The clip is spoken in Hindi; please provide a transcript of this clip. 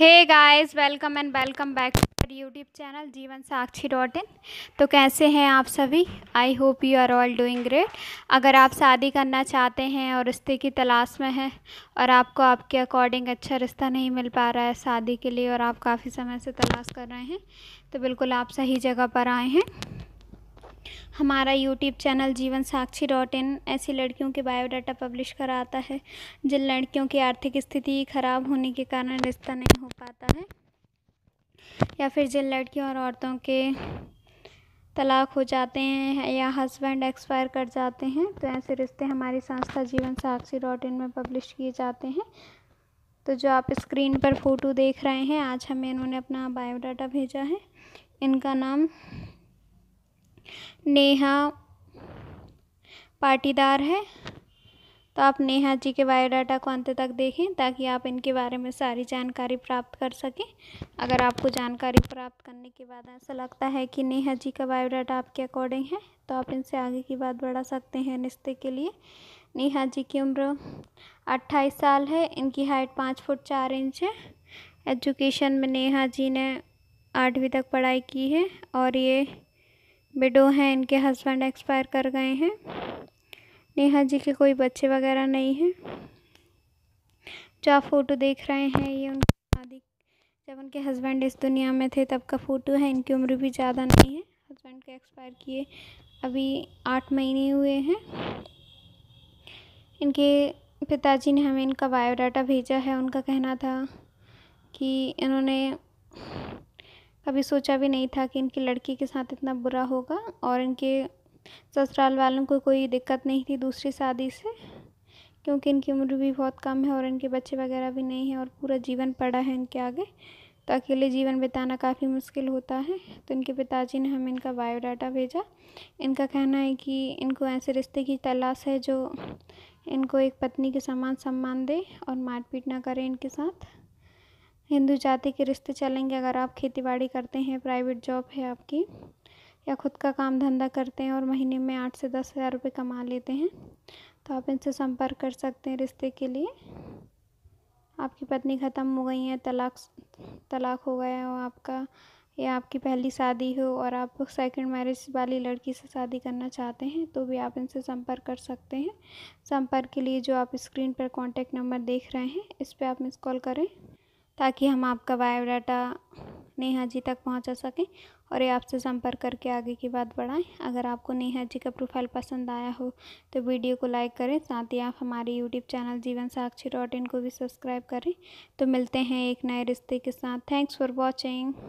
hey guys welcome and welcome back to YouTube channel Jeevan Sakshi dot in तो कैसे हैं आप सभी I hope you are all doing great अगर आप शादी करना चाहते हैं और रिश्ते की तलाश में हैं और आपको आपके अकॉर्डिंग अच्छा रिश्ता नहीं मिल पा रहा है शादी के लिए और आप काफ़ी समय से तलाश कर रहे हैं तो बिल्कुल आप सही जगह पर आए हैं हमारा YouTube channel Jeevan Sakshi dot इन ऐसी लड़कियों के बायोडाटा पब्लिश कराता है जिन लड़कियों की आर्थिक स्थिति ख़राब होने के कारण रिश्ता नहीं हो पाता है या फिर जिन लड़कियों और औरतों के तलाक हो जाते हैं या हस्बैंड एक्सपायर कर जाते हैं तो ऐसे रिश्ते हमारी संस्था जीवन साक्षी डॉट इन में पब्लिश किए जाते हैं तो जो आप स्क्रीन पर फ़ोटो देख रहे हैं आज हमें इन्होंने अपना बायोडाटा भेजा है इनका नाम नेहा पाटीदार है तो आप नेहा जी के बायोडाटा को अंत तक देखें ताकि आप इनके बारे में सारी जानकारी प्राप्त कर सकें अगर आपको जानकारी प्राप्त करने के बाद ऐसा लगता है कि नेहा जी का बायोडाटा आपके अकॉर्डिंग है तो आप इनसे आगे की बात बढ़ा सकते हैं रिश्ते के लिए नेहा जी की उम्र अट्ठाईस साल है इनकी हाइट पाँच फुट चार इंच है एजुकेशन में नेहा जी ने आठवीं तक पढ़ाई की है और ये विडो हैं इनके हस्बैंड एक्सपायर कर गए हैं नेहा जी के कोई बच्चे वगैरह नहीं हैं जो आप फ़ोटो देख रहे हैं ये उनकी शादी जब उनके हस्बैंड इस दुनिया में थे तब का फ़ोटो है इनकी उम्र भी ज़्यादा नहीं है हस्बैंड के एक्सपायर किए अभी आठ महीने हुए हैं इनके पिताजी ने हमें इनका बायोडाटा भेजा है उनका कहना था कि इन्होंने कभी सोचा भी नहीं था कि इनकी लड़की के साथ इतना बुरा होगा और इनके ससुराल वालों को कोई दिक्कत नहीं थी दूसरी शादी से क्योंकि इनकी उम्र भी बहुत कम है और इनके बच्चे वगैरह भी नहीं हैं और पूरा जीवन पड़ा है इनके आगे तो अकेले जीवन बिताना काफ़ी मुश्किल होता है तो इनके पिताजी ने हमें इनका बायोडाटा भेजा इनका कहना है कि इनको ऐसे रिश्ते की तलाश है जो इनको एक पत्नी के समान सम्मान दे और मारपीट ना करें इनके साथ हिंदू जाति के रिश्ते चलेंगे अगर आप खेती करते हैं प्राइवेट जॉब है आपकी या खुद का काम धंधा करते हैं और महीने में आठ से दस हज़ार रुपये कमा लेते हैं तो आप इनसे संपर्क कर सकते हैं रिश्ते के लिए आपकी पत्नी ख़त्म हो गई है तलाक तलाक हो गया हो आपका या आपकी पहली शादी हो और आप सेकंड मैरिज वाली लड़की से शादी करना चाहते हैं तो भी आप इनसे संपर्क कर सकते हैं संपर्क के लिए जो आप स्क्रीन पर कांटेक्ट नंबर देख रहे हैं इस पर आप मिस कॉल करें ताकि हम आपका बायोडाटा नेहा जी तक पहुंचा सकें और ये आपसे संपर्क करके आगे की बात बढ़ाएं अगर आपको नेहा जी का प्रोफाइल पसंद आया हो तो वीडियो को लाइक करें साथ ही आप हमारे YouTube channel Jeevan Sakshi dot इन को भी सब्सक्राइब करें तो मिलते हैं एक नए रिश्ते के साथ थैंक्स फॉर वॉचिंग